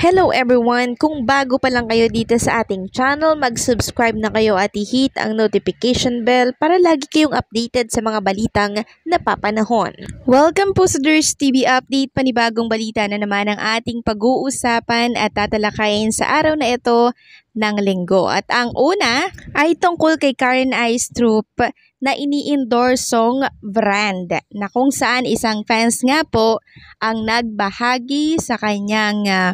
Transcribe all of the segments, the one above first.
Hello everyone! Kung bago pa lang kayo dito sa ating channel, mag-subscribe na kayo at i-hit ang notification bell para lagi kayong updated sa mga balitang napapanahon. Welcome po sa Durs TV Update, panibagong balita na naman ang ating pag-uusapan at tatalakayin sa araw na ito ng linggo. At ang una ay tungkol kay Karen Ice Troop na ini-endorsong brand na kung saan isang fans nga po ang nagbahagi sa kanyang uh,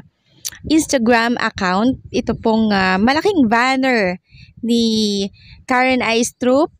Instagram account. Ito pong uh, malaking banner ni Karen Ice Troop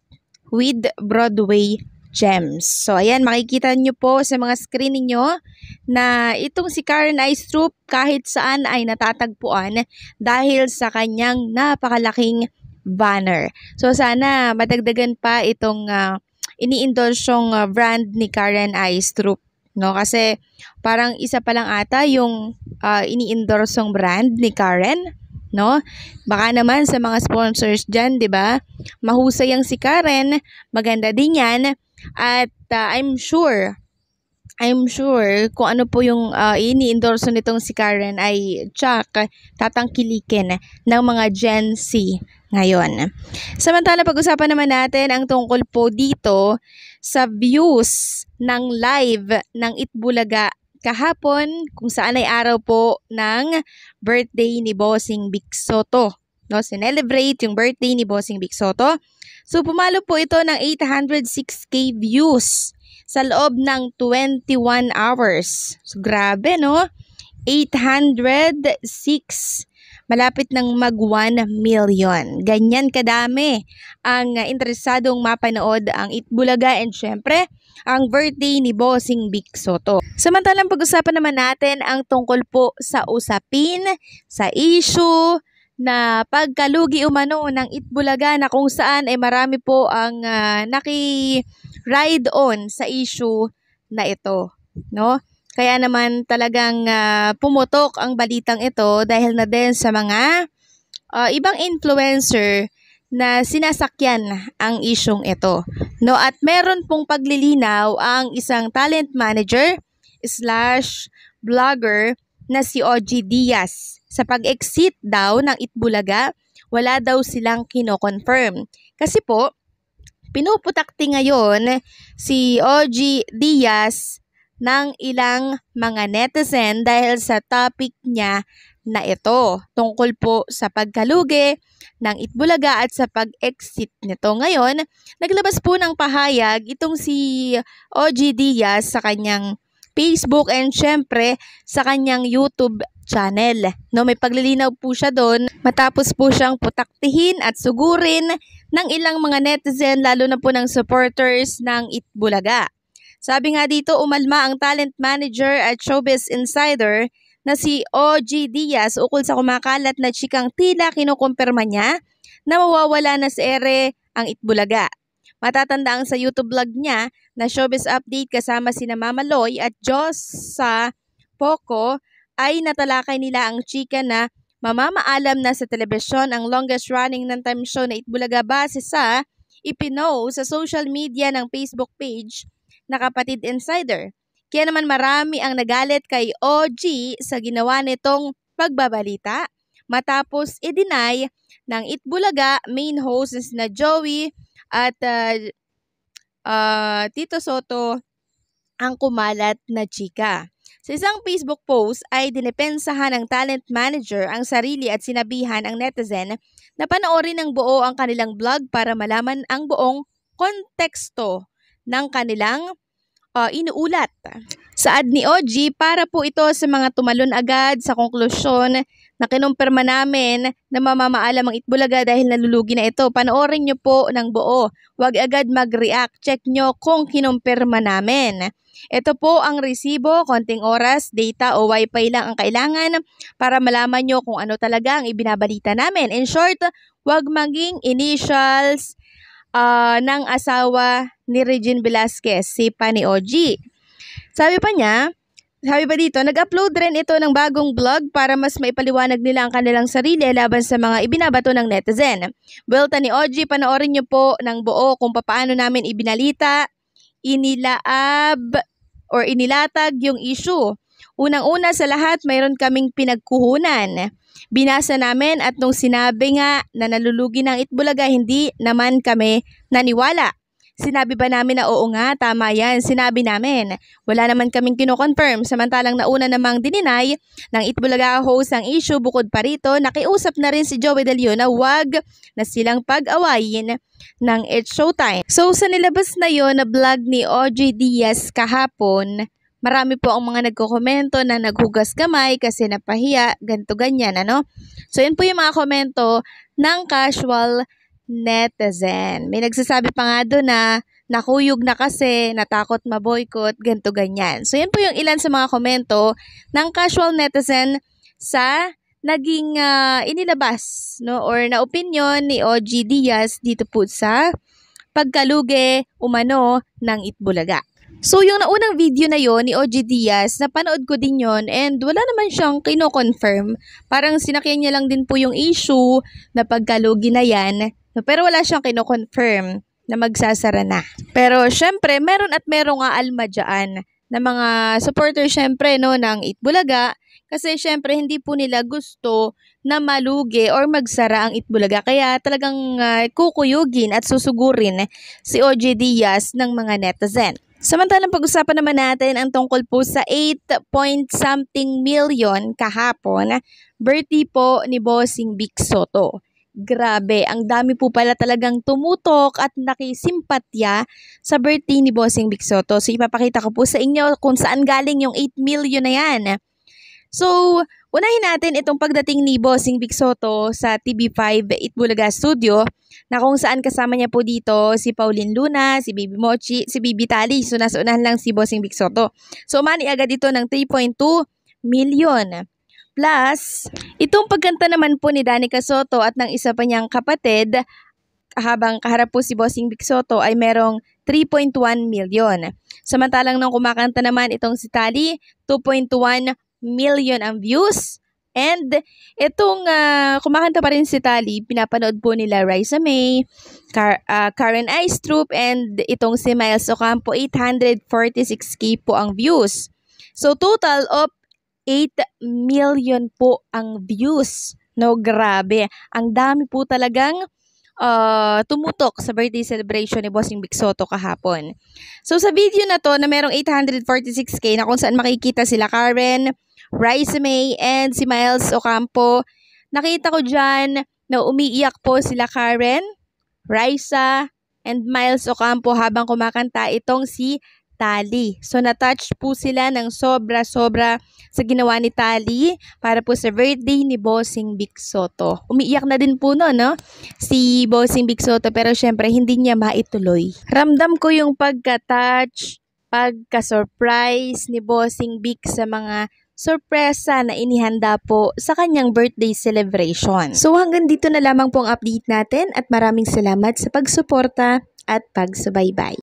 with Broadway Gems. So, ayan, makikita nyo po sa mga screen niyo na itong si Karen Ice Troop kahit saan ay natatagpuan dahil sa kanyang napakalaking banner. So, sana madagdagan pa itong uh, ah, iniindulsyong uh, ah, brand ni Karen Ice Troop No? Kasi parang isa pa lang ata yung uh, ini-endorsong brand ni Karen. No? Baka naman sa mga sponsors dyan, di ba? Mahusay ang si Karen. Maganda din yan. At uh, I'm sure I'm sure kung ano po yung uh, ah, ini endorse nitong si Karen ay Jack tatangkilikin ng mga Gen Z ngayon. Samantala pag-usapan naman natin ang tungkol po dito sa views ng live ng Itbulaga kahapon kung saan ay araw po ng birthday ni Bossing Big Soto. No, sinelebrate yung birthday ni Bossing Big Soto. So pumalo po ito ng 806k views sa loob ng 21 hours. So, grabe, no? 806. Malapit ng mag 1 million. Ganyan kadami ang ah, interesadong mapanood ang Itbulaga and syempre, ang birthday ni Bossing Big Soto. Samantalang pag-usapan naman natin ang tungkol po sa usapin, sa issue, na pagkalugi umano ng Itbulaga na kung saan ay eh, marami po ang uh, naki ride on sa issue na ito, no? Kaya naman talagang uh, pumutok ang balitang ito dahil na din sa mga uh, ibang influencer na sinasakyan ang isyong ito. No, at meron pong paglilinaw ang isang talent manager slash blogger na si OG Diaz. Sa pag-exit daw ng Itbulaga, wala daw silang kino-confirm. Kasi po, pinuputakti ngayon si OG Diaz ng ilang mga netizen dahil sa topic niya na ito tungkol po sa pagkalugi ng Itbulaga at sa pag-exit nito. Ngayon, naglabas po ng pahayag itong si OG Diaz sa kanyang Facebook and syempre sa kanyang YouTube channel. No, may paglilinaw po siya doon matapos po siyang putaktihin at sugurin ng ilang mga netizen lalo na po ng supporters ng Itbulaga. Sabi nga dito, umalma ang talent manager at showbiz insider na si OG Diaz ukol sa kumakalat na chikang tila kinukumpirma niya na mawawala na si Ere ang Itbulaga. Matatandaan sa YouTube vlog niya na showbiz update kasama si Mama Loy at Joss sa Poco ay natalakay nila ang chika na mamamaalam na sa telebisyon ang longest running ng time show na Itbulaga base sa ipino sa social media ng Facebook page na Kapatid Insider. Kaya naman marami ang nagalit kay OG sa ginawa nitong pagbabalita matapos i-deny ng Itbulaga main hosts na Joey at uh, uh, Tito Soto ang kumalat na chika. Sa isang Facebook post ay dinepensahan ng talent manager ang sarili at sinabihan ang netizen na panoorin ng buo ang kanilang vlog para malaman ang buong konteksto ng kanilang uh, inuulat. Saad ni OG para po ito sa mga tumalon agad sa konklusyon na kinumpirma namin na mamamaalam ang Itbulaga dahil nalulugi na ito. Panoorin nyo po ng buo. Huwag agad mag-react. Check nyo kung kinumpirma namin. Ito po ang resibo, konting oras, data o wifi lang ang kailangan para malaman nyo kung ano talaga ang ibinabalita namin. In short, huwag maging initials uh, ng asawa ni Regine Velasquez, si Pani OG. Sabi pa niya, sabi pa dito, nag-upload rin ito ng bagong blog para mas maipaliwanag nila ang kanilang sarili laban sa mga ibinabato ng netizen. Welta ni Oji, panoorin niyo po ng buo kung paano namin ibinalita, inilaab, or inilatag yung issue. Unang-una sa lahat, mayroon kaming pinagkuhunan. Binasa namin at nung sinabi nga na nalulugi ng Itbulaga, hindi naman kami naniwala. Sinabi ba namin na oo nga, tama yan, sinabi namin. Wala naman kaming kinoconfirm, samantalang nauna namang dininay ng Itbulaga host ang issue bukod pa rito, nakiusap na rin si Joey De Leon na wag na silang pag-awayin ng It's Showtime. So sa nilabas na yon na vlog ni OJ Diaz kahapon, Marami po ang mga nagkokomento na naghugas kamay kasi napahiya, ganto ganyan, ano? So, yun po yung mga komento ng casual netizen. May nagsasabi pa nga doon na nakuyog na kasi, natakot maboykot, ganto ganyan. So yan po yung ilan sa mga komento ng casual netizen sa naging uh, inilabas no or na opinion ni OG Diaz dito po sa pagkaluge umano ng Itbulaga. So yung naunang video na yon ni OG Diaz, napanood ko din yon and wala naman siyang kino-confirm. Parang sinakyan niya lang din po yung issue na pagkalugi na yan, pero wala siyang kino-confirm na magsasara na. Pero syempre, meron at merong aalma dyan na mga supporter syempre no ng Itbulaga kasi syempre hindi po nila gusto na malugi or magsara ang Itbulaga kaya talagang uh, kukuyugin at susugurin si OG Diaz ng mga netizen. Samantalang pag-usapan naman natin ang tungkol po sa 8 point something million kahapon, birthday po ni Bossing Big Soto. Grabe, ang dami po pala talagang tumutok at nakisimpatya sa birthday ni Bossing Big Soto. So ipapakita ko po sa inyo kung saan galing yung 8 million na yan. So, Unahin natin itong pagdating ni Bossing Big Soto sa TV5 Itbulaga Studio na kung saan kasama niya po dito si Pauline Luna, si Bibi Mochi, si Bibi Tali. So nasa unahan lang si Bossing Big Soto. So umani agad ito ng 3.2 million. Plus, itong pagkanta naman po ni Danica Soto at ng isa pa niyang kapatid habang kaharap po si Bossing Big Soto ay merong 3.1 million. Samantalang nang kumakanta naman itong si Tali, 2.1 million ang views. And itong uh, ah, kumakanta pa rin si Tali, pinapanood po nila Raisa May, Car- uh, Karen Ice Troop, and itong si Miles Ocampo, 846k po ang views. So total of 8 million po ang views. No, grabe. Ang dami po talagang uh, tumutok sa birthday celebration ni Bossing Big Soto kahapon. So sa video na to na merong 846k na kung saan makikita sila Karen, Rice May, and si Miles Ocampo. Nakita ko dyan na umiiyak po sila Karen, Risa, and Miles Ocampo habang kumakanta itong si Tali. So, natouch po sila ng sobra-sobra sa ginawa ni Tali para po sa birthday ni Bossing Big Soto. Umiiyak na din po no, no? Si Bossing Big Soto pero syempre hindi niya maituloy. Ramdam ko yung pagka-touch, pagka-surprise ni Bossing Big sa mga sorpresa na inihanda po sa kanyang birthday celebration. So hanggang dito na lamang po ang update natin at maraming salamat sa pagsuporta at pagsubaybay.